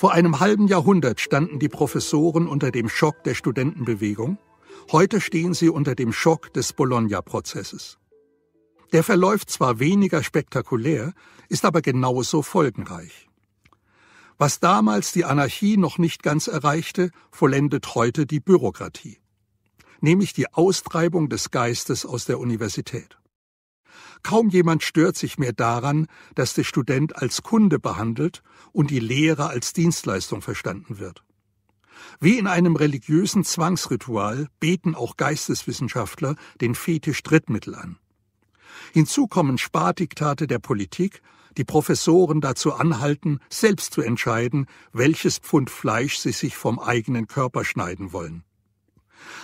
Vor einem halben Jahrhundert standen die Professoren unter dem Schock der Studentenbewegung, heute stehen sie unter dem Schock des Bologna-Prozesses. Der verläuft zwar weniger spektakulär, ist aber genauso folgenreich. Was damals die Anarchie noch nicht ganz erreichte, vollendet heute die Bürokratie, nämlich die Austreibung des Geistes aus der Universität. Kaum jemand stört sich mehr daran, dass der Student als Kunde behandelt und die Lehre als Dienstleistung verstanden wird. Wie in einem religiösen Zwangsritual beten auch Geisteswissenschaftler den Fetisch Drittmittel an. Hinzu kommen Spardiktate der Politik, die Professoren dazu anhalten, selbst zu entscheiden, welches Pfund Fleisch sie sich vom eigenen Körper schneiden wollen.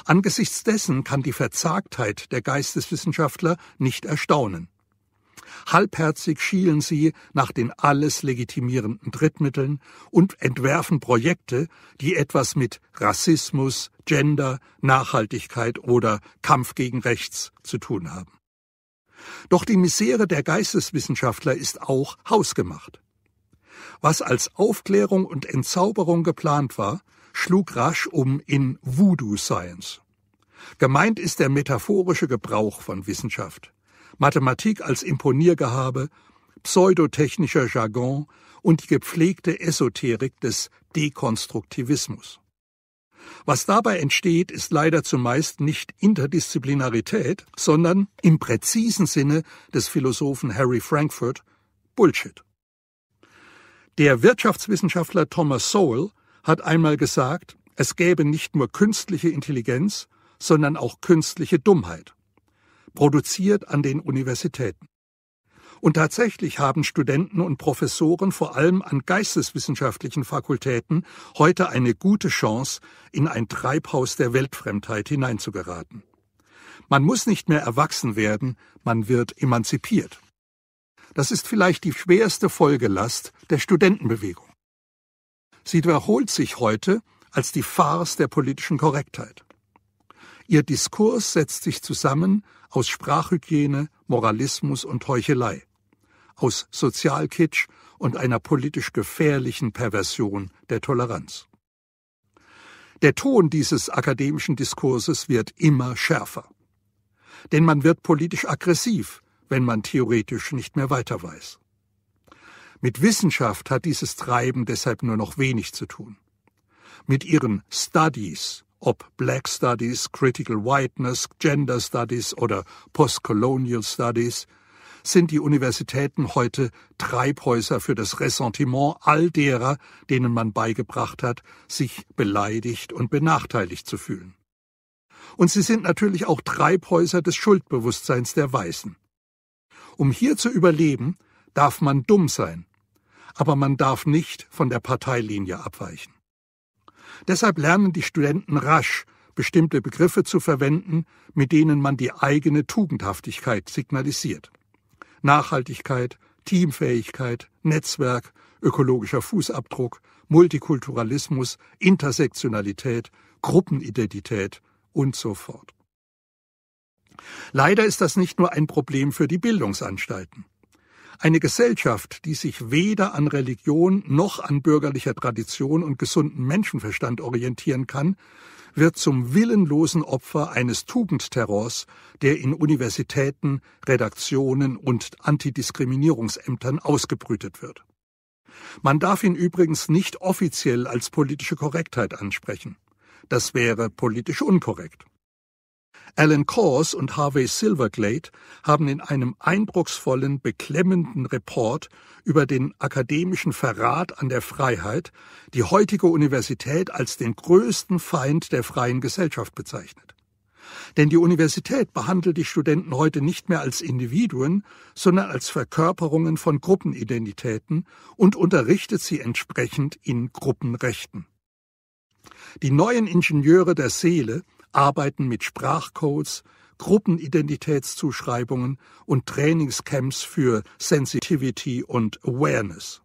Angesichts dessen kann die Verzagtheit der Geisteswissenschaftler nicht erstaunen. Halbherzig schielen sie nach den alles legitimierenden Drittmitteln und entwerfen Projekte, die etwas mit Rassismus, Gender, Nachhaltigkeit oder Kampf gegen Rechts zu tun haben. Doch die Misere der Geisteswissenschaftler ist auch hausgemacht. Was als Aufklärung und Entzauberung geplant war, schlug rasch um in Voodoo Science. Gemeint ist der metaphorische Gebrauch von Wissenschaft. Mathematik als Imponiergehabe, pseudotechnischer Jargon und die gepflegte Esoterik des Dekonstruktivismus. Was dabei entsteht, ist leider zumeist nicht Interdisziplinarität, sondern im präzisen Sinne des Philosophen Harry Frankfurt Bullshit. Der Wirtschaftswissenschaftler Thomas Sowell hat einmal gesagt, es gäbe nicht nur künstliche Intelligenz, sondern auch künstliche Dummheit, produziert an den Universitäten. Und tatsächlich haben Studenten und Professoren vor allem an geisteswissenschaftlichen Fakultäten heute eine gute Chance, in ein Treibhaus der Weltfremdheit hineinzugeraten. Man muss nicht mehr erwachsen werden, man wird emanzipiert. Das ist vielleicht die schwerste Folgelast der Studentenbewegung. Sie wiederholt sich heute als die Farce der politischen Korrektheit. Ihr Diskurs setzt sich zusammen aus Sprachhygiene, Moralismus und Heuchelei, aus Sozialkitsch und einer politisch gefährlichen Perversion der Toleranz. Der Ton dieses akademischen Diskurses wird immer schärfer. Denn man wird politisch aggressiv, wenn man theoretisch nicht mehr weiter weiß. Mit Wissenschaft hat dieses Treiben deshalb nur noch wenig zu tun. Mit ihren Studies, ob Black Studies, Critical Whiteness, Gender Studies oder Postcolonial Studies, sind die Universitäten heute Treibhäuser für das Ressentiment all derer, denen man beigebracht hat, sich beleidigt und benachteiligt zu fühlen. Und sie sind natürlich auch Treibhäuser des Schuldbewusstseins der Weißen. Um hier zu überleben, darf man dumm sein, aber man darf nicht von der Parteilinie abweichen. Deshalb lernen die Studenten rasch, bestimmte Begriffe zu verwenden, mit denen man die eigene Tugendhaftigkeit signalisiert. Nachhaltigkeit, Teamfähigkeit, Netzwerk, ökologischer Fußabdruck, Multikulturalismus, Intersektionalität, Gruppenidentität und so fort. Leider ist das nicht nur ein Problem für die Bildungsanstalten. Eine Gesellschaft, die sich weder an Religion noch an bürgerlicher Tradition und gesunden Menschenverstand orientieren kann, wird zum willenlosen Opfer eines Tugendterrors, der in Universitäten, Redaktionen und Antidiskriminierungsämtern ausgebrütet wird. Man darf ihn übrigens nicht offiziell als politische Korrektheit ansprechen. Das wäre politisch unkorrekt. Alan Kors und Harvey Silverglade haben in einem eindrucksvollen, beklemmenden Report über den akademischen Verrat an der Freiheit die heutige Universität als den größten Feind der freien Gesellschaft bezeichnet. Denn die Universität behandelt die Studenten heute nicht mehr als Individuen, sondern als Verkörperungen von Gruppenidentitäten und unterrichtet sie entsprechend in Gruppenrechten. Die neuen Ingenieure der Seele Arbeiten mit Sprachcodes, Gruppenidentitätszuschreibungen und Trainingscamps für Sensitivity und Awareness.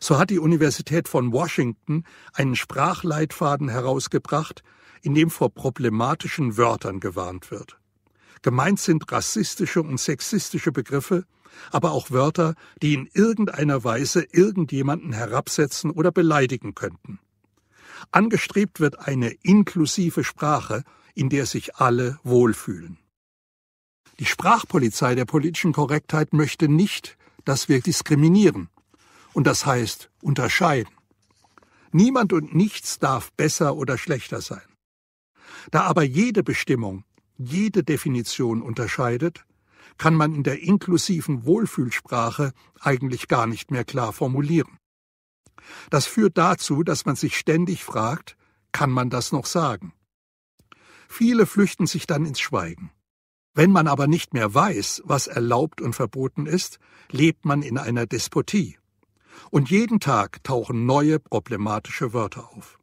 So hat die Universität von Washington einen Sprachleitfaden herausgebracht, in dem vor problematischen Wörtern gewarnt wird. Gemeint sind rassistische und sexistische Begriffe, aber auch Wörter, die in irgendeiner Weise irgendjemanden herabsetzen oder beleidigen könnten. Angestrebt wird eine inklusive Sprache, in der sich alle wohlfühlen. Die Sprachpolizei der politischen Korrektheit möchte nicht, dass wir diskriminieren. Und das heißt unterscheiden. Niemand und nichts darf besser oder schlechter sein. Da aber jede Bestimmung, jede Definition unterscheidet, kann man in der inklusiven Wohlfühlsprache eigentlich gar nicht mehr klar formulieren. Das führt dazu, dass man sich ständig fragt, kann man das noch sagen? Viele flüchten sich dann ins Schweigen. Wenn man aber nicht mehr weiß, was erlaubt und verboten ist, lebt man in einer Despotie. Und jeden Tag tauchen neue problematische Wörter auf.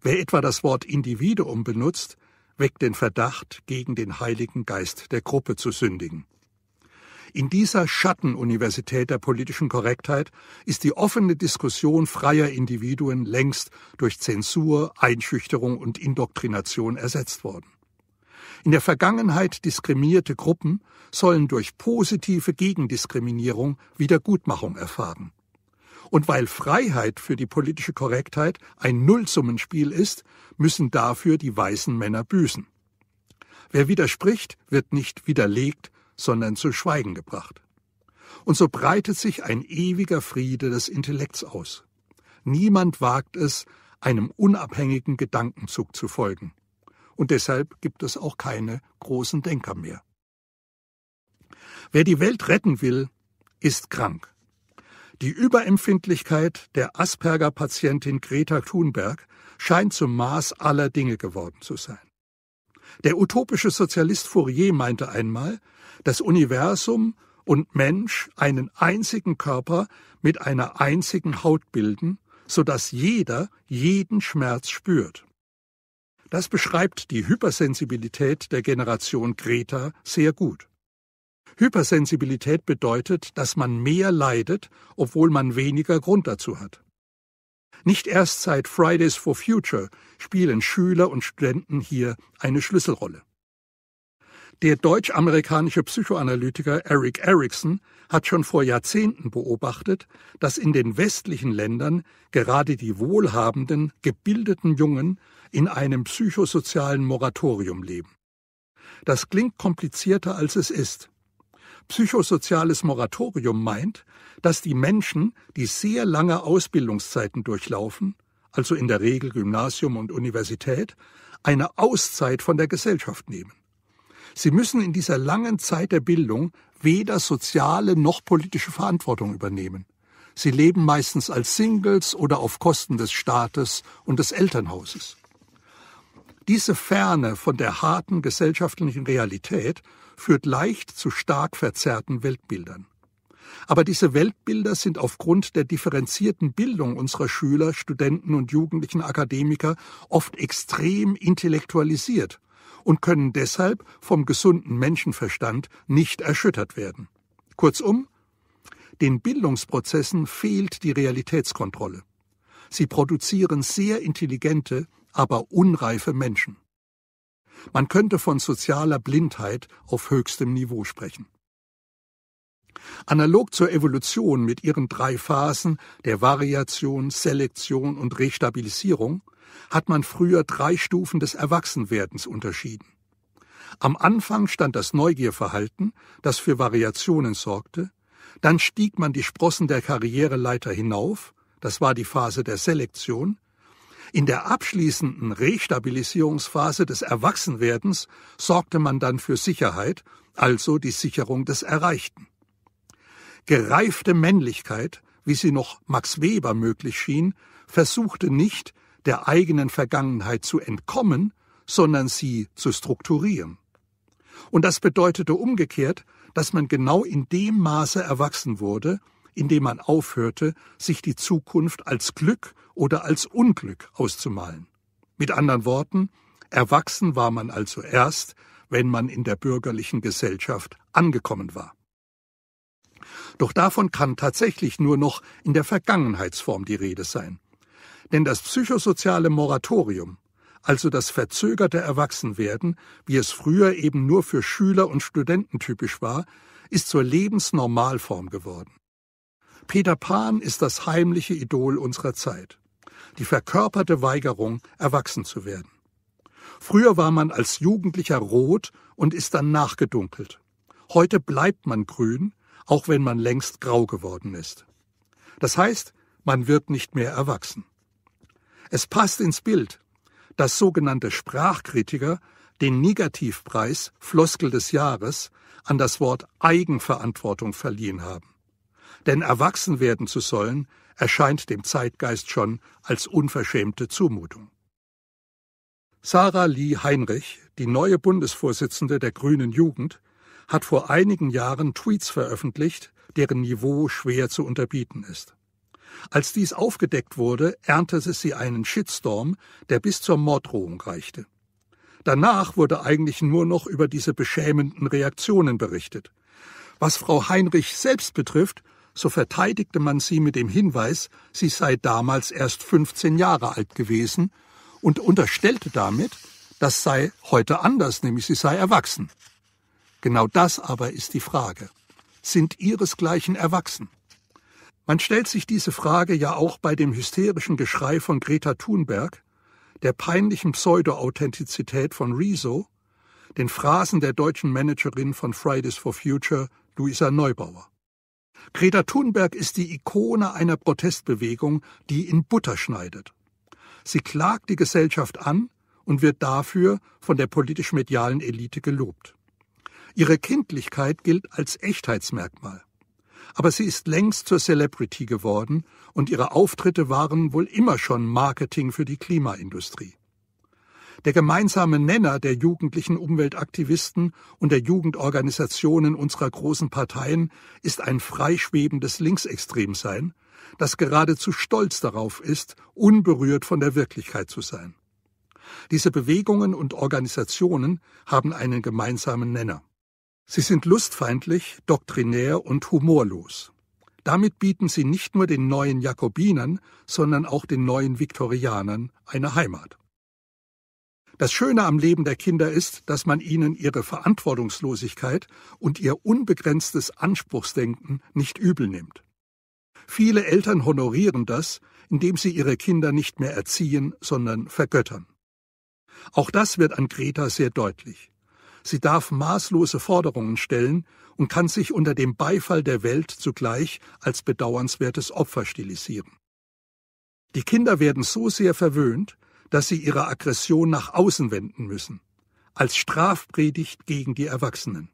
Wer etwa das Wort Individuum benutzt, weckt den Verdacht, gegen den Heiligen Geist der Gruppe zu sündigen. In dieser Schattenuniversität der politischen Korrektheit ist die offene Diskussion freier Individuen längst durch Zensur, Einschüchterung und Indoktrination ersetzt worden. In der Vergangenheit diskriminierte Gruppen sollen durch positive Gegendiskriminierung Wiedergutmachung erfahren. Und weil Freiheit für die politische Korrektheit ein Nullsummenspiel ist, müssen dafür die weißen Männer büßen. Wer widerspricht, wird nicht widerlegt, sondern zu Schweigen gebracht. Und so breitet sich ein ewiger Friede des Intellekts aus. Niemand wagt es, einem unabhängigen Gedankenzug zu folgen. Und deshalb gibt es auch keine großen Denker mehr. Wer die Welt retten will, ist krank. Die Überempfindlichkeit der Asperger-Patientin Greta Thunberg scheint zum Maß aller Dinge geworden zu sein. Der utopische Sozialist Fourier meinte einmal, das Universum und Mensch einen einzigen Körper mit einer einzigen Haut bilden, so dass jeder jeden Schmerz spürt. Das beschreibt die Hypersensibilität der Generation Greta sehr gut. Hypersensibilität bedeutet, dass man mehr leidet, obwohl man weniger Grund dazu hat. Nicht erst seit Fridays for Future spielen Schüler und Studenten hier eine Schlüsselrolle. Der deutsch-amerikanische Psychoanalytiker Eric Erickson hat schon vor Jahrzehnten beobachtet, dass in den westlichen Ländern gerade die wohlhabenden, gebildeten Jungen in einem psychosozialen Moratorium leben. Das klingt komplizierter, als es ist. Psychosoziales Moratorium meint, dass die Menschen, die sehr lange Ausbildungszeiten durchlaufen, also in der Regel Gymnasium und Universität, eine Auszeit von der Gesellschaft nehmen. Sie müssen in dieser langen Zeit der Bildung weder soziale noch politische Verantwortung übernehmen. Sie leben meistens als Singles oder auf Kosten des Staates und des Elternhauses. Diese Ferne von der harten gesellschaftlichen Realität führt leicht zu stark verzerrten Weltbildern. Aber diese Weltbilder sind aufgrund der differenzierten Bildung unserer Schüler, Studenten und jugendlichen Akademiker oft extrem intellektualisiert und können deshalb vom gesunden Menschenverstand nicht erschüttert werden. Kurzum, den Bildungsprozessen fehlt die Realitätskontrolle. Sie produzieren sehr intelligente, aber unreife Menschen. Man könnte von sozialer Blindheit auf höchstem Niveau sprechen. Analog zur Evolution mit ihren drei Phasen der Variation, Selektion und Restabilisierung hat man früher drei Stufen des Erwachsenwerdens unterschieden. Am Anfang stand das Neugierverhalten, das für Variationen sorgte, dann stieg man die Sprossen der Karriereleiter hinauf, das war die Phase der Selektion, in der abschließenden Restabilisierungsphase des Erwachsenwerdens sorgte man dann für Sicherheit, also die Sicherung des Erreichten. Gereifte Männlichkeit, wie sie noch Max Weber möglich schien, versuchte nicht, der eigenen Vergangenheit zu entkommen, sondern sie zu strukturieren. Und das bedeutete umgekehrt, dass man genau in dem Maße erwachsen wurde, indem man aufhörte, sich die Zukunft als Glück oder als Unglück auszumalen. Mit anderen Worten, erwachsen war man also erst, wenn man in der bürgerlichen Gesellschaft angekommen war. Doch davon kann tatsächlich nur noch in der Vergangenheitsform die Rede sein. Denn das psychosoziale Moratorium, also das verzögerte Erwachsenwerden, wie es früher eben nur für Schüler und Studenten typisch war, ist zur Lebensnormalform geworden. Peter Pan ist das heimliche Idol unserer Zeit, die verkörperte Weigerung, erwachsen zu werden. Früher war man als Jugendlicher rot und ist dann nachgedunkelt. Heute bleibt man grün, auch wenn man längst grau geworden ist. Das heißt, man wird nicht mehr erwachsen. Es passt ins Bild, dass sogenannte Sprachkritiker den Negativpreis Floskel des Jahres an das Wort Eigenverantwortung verliehen haben. Denn erwachsen werden zu sollen, erscheint dem Zeitgeist schon als unverschämte Zumutung. Sarah Lee Heinrich, die neue Bundesvorsitzende der Grünen Jugend, hat vor einigen Jahren Tweets veröffentlicht, deren Niveau schwer zu unterbieten ist. Als dies aufgedeckt wurde, erntete sie einen Shitstorm, der bis zur Morddrohung reichte. Danach wurde eigentlich nur noch über diese beschämenden Reaktionen berichtet. Was Frau Heinrich selbst betrifft, so verteidigte man sie mit dem Hinweis, sie sei damals erst 15 Jahre alt gewesen und unterstellte damit, das sei heute anders, nämlich sie sei erwachsen. Genau das aber ist die Frage. Sind ihresgleichen erwachsen? Man stellt sich diese Frage ja auch bei dem hysterischen Geschrei von Greta Thunberg, der peinlichen Pseudo-Authentizität von Rezo, den Phrasen der deutschen Managerin von Fridays for Future, Luisa Neubauer. Greta Thunberg ist die Ikone einer Protestbewegung, die in Butter schneidet. Sie klagt die Gesellschaft an und wird dafür von der politisch-medialen Elite gelobt. Ihre Kindlichkeit gilt als Echtheitsmerkmal aber sie ist längst zur Celebrity geworden und ihre Auftritte waren wohl immer schon Marketing für die Klimaindustrie. Der gemeinsame Nenner der jugendlichen Umweltaktivisten und der Jugendorganisationen unserer großen Parteien ist ein freischwebendes Linksextremsein, das geradezu stolz darauf ist, unberührt von der Wirklichkeit zu sein. Diese Bewegungen und Organisationen haben einen gemeinsamen Nenner. Sie sind lustfeindlich, doktrinär und humorlos. Damit bieten sie nicht nur den neuen Jakobinern, sondern auch den neuen Viktorianern eine Heimat. Das Schöne am Leben der Kinder ist, dass man ihnen ihre Verantwortungslosigkeit und ihr unbegrenztes Anspruchsdenken nicht übel nimmt. Viele Eltern honorieren das, indem sie ihre Kinder nicht mehr erziehen, sondern vergöttern. Auch das wird an Greta sehr deutlich. Sie darf maßlose Forderungen stellen und kann sich unter dem Beifall der Welt zugleich als bedauernswertes Opfer stilisieren. Die Kinder werden so sehr verwöhnt, dass sie ihre Aggression nach außen wenden müssen, als Strafpredigt gegen die Erwachsenen.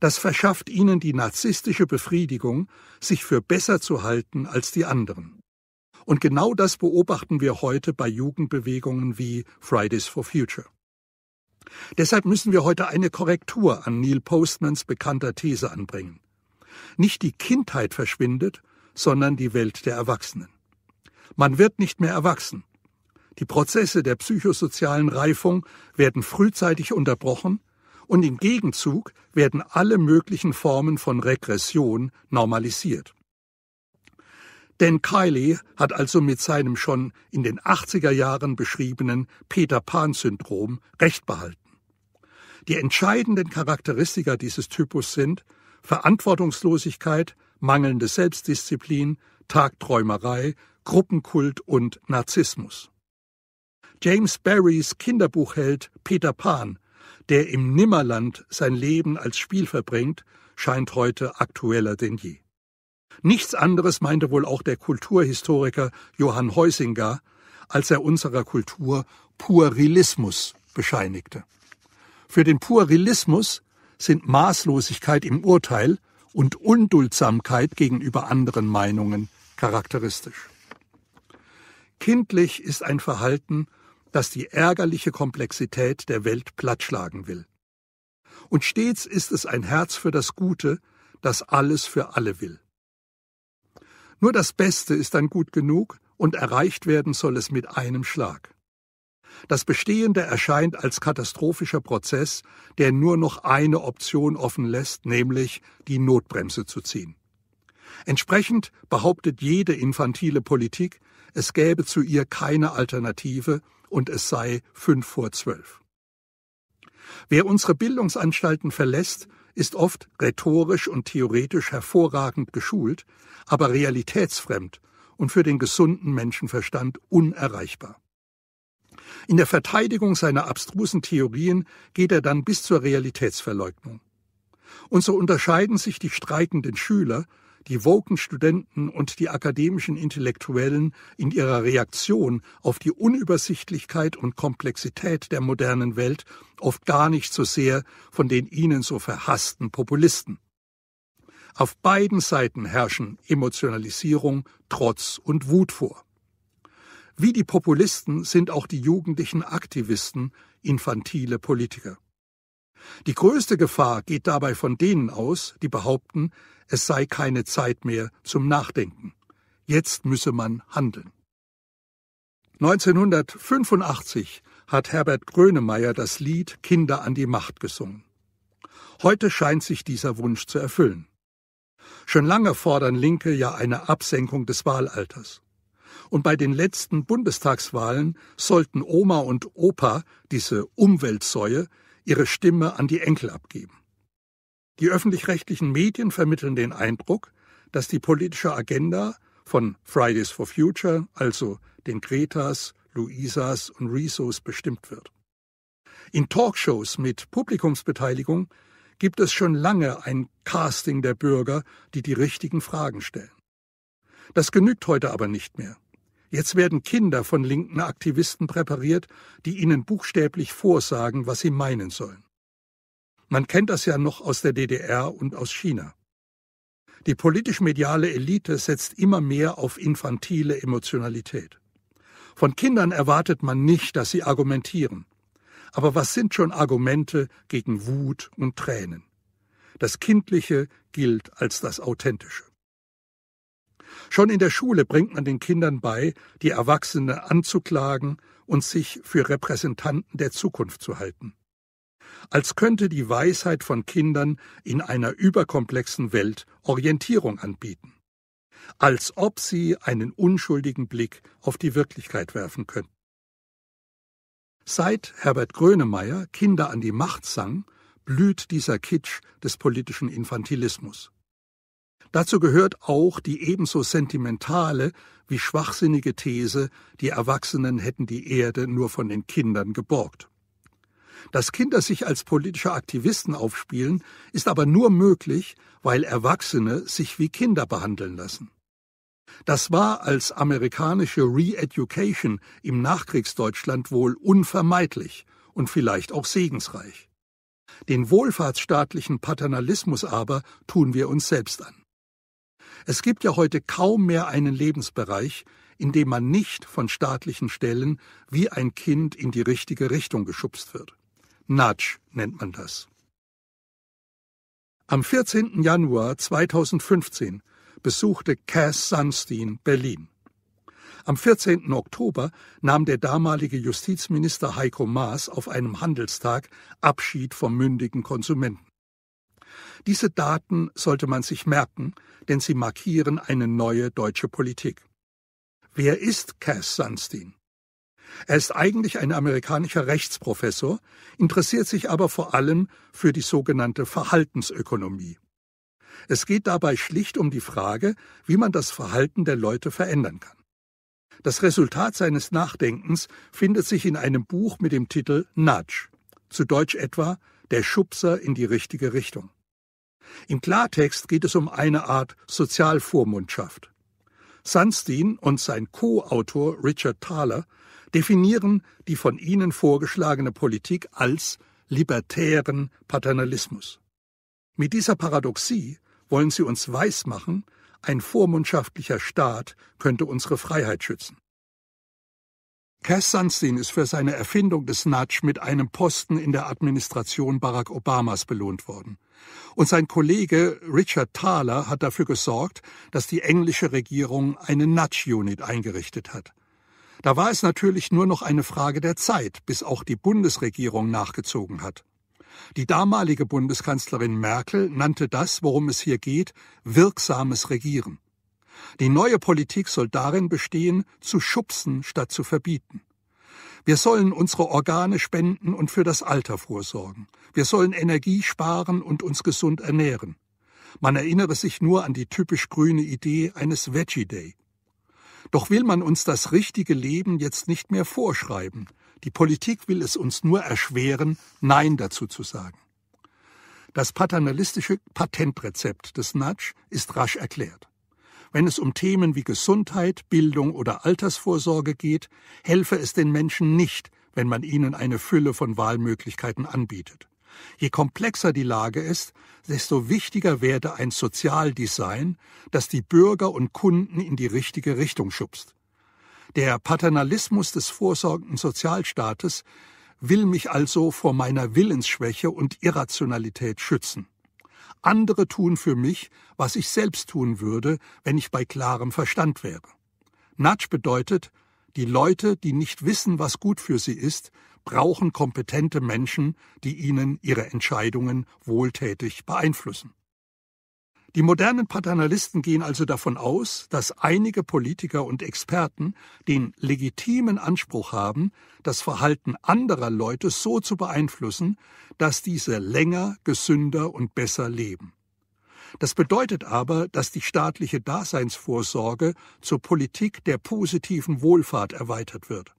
Das verschafft ihnen die narzisstische Befriedigung, sich für besser zu halten als die anderen. Und genau das beobachten wir heute bei Jugendbewegungen wie Fridays for Future. Deshalb müssen wir heute eine Korrektur an Neil Postmans bekannter These anbringen. Nicht die Kindheit verschwindet, sondern die Welt der Erwachsenen. Man wird nicht mehr erwachsen. Die Prozesse der psychosozialen Reifung werden frühzeitig unterbrochen und im Gegenzug werden alle möglichen Formen von Regression normalisiert. Denn Kylie hat also mit seinem schon in den 80er Jahren beschriebenen Peter Pan-Syndrom recht behalten. Die entscheidenden Charakteristika dieses Typus sind Verantwortungslosigkeit, mangelnde Selbstdisziplin, Tagträumerei, Gruppenkult und Narzissmus. James Barrys Kinderbuchheld Peter Pan, der im Nimmerland sein Leben als Spiel verbringt, scheint heute aktueller denn je. Nichts anderes meinte wohl auch der Kulturhistoriker Johann Heusinger, als er unserer Kultur Puerilismus bescheinigte. Für den Purilismus sind Maßlosigkeit im Urteil und Unduldsamkeit gegenüber anderen Meinungen charakteristisch. Kindlich ist ein Verhalten, das die ärgerliche Komplexität der Welt plattschlagen will. Und stets ist es ein Herz für das Gute, das alles für alle will. Nur das Beste ist dann gut genug und erreicht werden soll es mit einem Schlag. Das Bestehende erscheint als katastrophischer Prozess, der nur noch eine Option offen lässt, nämlich die Notbremse zu ziehen. Entsprechend behauptet jede infantile Politik, es gäbe zu ihr keine Alternative und es sei fünf vor zwölf. Wer unsere Bildungsanstalten verlässt, ist oft rhetorisch und theoretisch hervorragend geschult, aber realitätsfremd und für den gesunden Menschenverstand unerreichbar. In der Verteidigung seiner abstrusen Theorien geht er dann bis zur Realitätsverleugnung. Und so unterscheiden sich die streikenden Schüler, die woken Studenten und die akademischen Intellektuellen in ihrer Reaktion auf die Unübersichtlichkeit und Komplexität der modernen Welt oft gar nicht so sehr von den ihnen so verhassten Populisten. Auf beiden Seiten herrschen Emotionalisierung, Trotz und Wut vor. Wie die Populisten sind auch die jugendlichen Aktivisten infantile Politiker. Die größte Gefahr geht dabei von denen aus, die behaupten, es sei keine Zeit mehr zum Nachdenken. Jetzt müsse man handeln. 1985 hat Herbert Grönemeyer das Lied Kinder an die Macht gesungen. Heute scheint sich dieser Wunsch zu erfüllen. Schon lange fordern Linke ja eine Absenkung des Wahlalters. Und bei den letzten Bundestagswahlen sollten Oma und Opa, diese Umweltsäue, ihre Stimme an die Enkel abgeben. Die öffentlich-rechtlichen Medien vermitteln den Eindruck, dass die politische Agenda von Fridays for Future, also den Gretas, Luisas und Risos bestimmt wird. In Talkshows mit Publikumsbeteiligung gibt es schon lange ein Casting der Bürger, die die richtigen Fragen stellen. Das genügt heute aber nicht mehr. Jetzt werden Kinder von linken Aktivisten präpariert, die ihnen buchstäblich vorsagen, was sie meinen sollen. Man kennt das ja noch aus der DDR und aus China. Die politisch-mediale Elite setzt immer mehr auf infantile Emotionalität. Von Kindern erwartet man nicht, dass sie argumentieren. Aber was sind schon Argumente gegen Wut und Tränen? Das Kindliche gilt als das Authentische. Schon in der Schule bringt man den Kindern bei, die Erwachsenen anzuklagen und sich für Repräsentanten der Zukunft zu halten. Als könnte die Weisheit von Kindern in einer überkomplexen Welt Orientierung anbieten. Als ob sie einen unschuldigen Blick auf die Wirklichkeit werfen könnten. Seit Herbert Grönemeyer Kinder an die Macht sang, blüht dieser Kitsch des politischen Infantilismus. Dazu gehört auch die ebenso sentimentale wie schwachsinnige These, die Erwachsenen hätten die Erde nur von den Kindern geborgt. Dass Kinder sich als politische Aktivisten aufspielen, ist aber nur möglich, weil Erwachsene sich wie Kinder behandeln lassen. Das war als amerikanische Re-Education im Nachkriegsdeutschland wohl unvermeidlich und vielleicht auch segensreich. Den wohlfahrtsstaatlichen Paternalismus aber tun wir uns selbst an. Es gibt ja heute kaum mehr einen Lebensbereich, in dem man nicht von staatlichen Stellen wie ein Kind in die richtige Richtung geschubst wird. Nudge nennt man das. Am 14. Januar 2015 besuchte Cass Sunstein Berlin. Am 14. Oktober nahm der damalige Justizminister Heiko Maas auf einem Handelstag Abschied vom mündigen Konsumenten. Diese Daten sollte man sich merken, denn sie markieren eine neue deutsche Politik. Wer ist Cass Sunstein? Er ist eigentlich ein amerikanischer Rechtsprofessor, interessiert sich aber vor allem für die sogenannte Verhaltensökonomie. Es geht dabei schlicht um die Frage, wie man das Verhalten der Leute verändern kann. Das Resultat seines Nachdenkens findet sich in einem Buch mit dem Titel Nudge, zu Deutsch etwa Der Schubser in die richtige Richtung. Im Klartext geht es um eine Art Sozialvormundschaft. Sunstein und sein Co-Autor Richard Thaler definieren die von ihnen vorgeschlagene Politik als libertären Paternalismus. Mit dieser Paradoxie wollen sie uns weismachen, ein vormundschaftlicher Staat könnte unsere Freiheit schützen. Cass Sunstein ist für seine Erfindung des Nudge mit einem Posten in der Administration Barack Obamas belohnt worden. Und sein Kollege Richard Thaler hat dafür gesorgt, dass die englische Regierung eine Nudge-Unit eingerichtet hat. Da war es natürlich nur noch eine Frage der Zeit, bis auch die Bundesregierung nachgezogen hat. Die damalige Bundeskanzlerin Merkel nannte das, worum es hier geht, wirksames Regieren. Die neue Politik soll darin bestehen, zu schubsen statt zu verbieten. Wir sollen unsere Organe spenden und für das Alter vorsorgen. Wir sollen Energie sparen und uns gesund ernähren. Man erinnere sich nur an die typisch grüne Idee eines Veggie Day. Doch will man uns das richtige Leben jetzt nicht mehr vorschreiben. Die Politik will es uns nur erschweren, Nein dazu zu sagen. Das paternalistische Patentrezept des Nudge ist rasch erklärt. Wenn es um Themen wie Gesundheit, Bildung oder Altersvorsorge geht, helfe es den Menschen nicht, wenn man ihnen eine Fülle von Wahlmöglichkeiten anbietet. Je komplexer die Lage ist, desto wichtiger werde ein Sozialdesign, das die Bürger und Kunden in die richtige Richtung schubst. Der Paternalismus des vorsorgenden Sozialstaates will mich also vor meiner Willensschwäche und Irrationalität schützen. Andere tun für mich, was ich selbst tun würde, wenn ich bei klarem Verstand wäre. Natsch bedeutet, die Leute, die nicht wissen, was gut für sie ist, brauchen kompetente Menschen, die ihnen ihre Entscheidungen wohltätig beeinflussen. Die modernen Paternalisten gehen also davon aus, dass einige Politiker und Experten den legitimen Anspruch haben, das Verhalten anderer Leute so zu beeinflussen, dass diese länger, gesünder und besser leben. Das bedeutet aber, dass die staatliche Daseinsvorsorge zur Politik der positiven Wohlfahrt erweitert wird.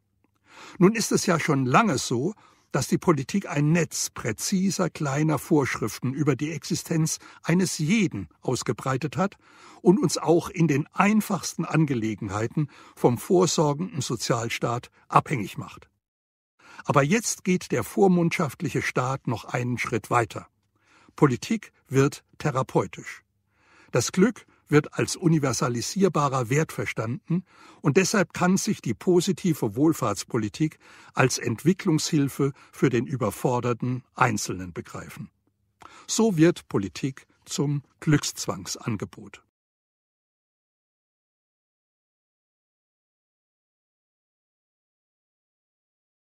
Nun ist es ja schon lange so, dass die Politik ein Netz präziser kleiner Vorschriften über die Existenz eines jeden ausgebreitet hat und uns auch in den einfachsten Angelegenheiten vom vorsorgenden Sozialstaat abhängig macht. Aber jetzt geht der vormundschaftliche Staat noch einen Schritt weiter. Politik wird therapeutisch. Das Glück wird als universalisierbarer Wert verstanden und deshalb kann sich die positive Wohlfahrtspolitik als Entwicklungshilfe für den überforderten Einzelnen begreifen. So wird Politik zum Glückszwangsangebot.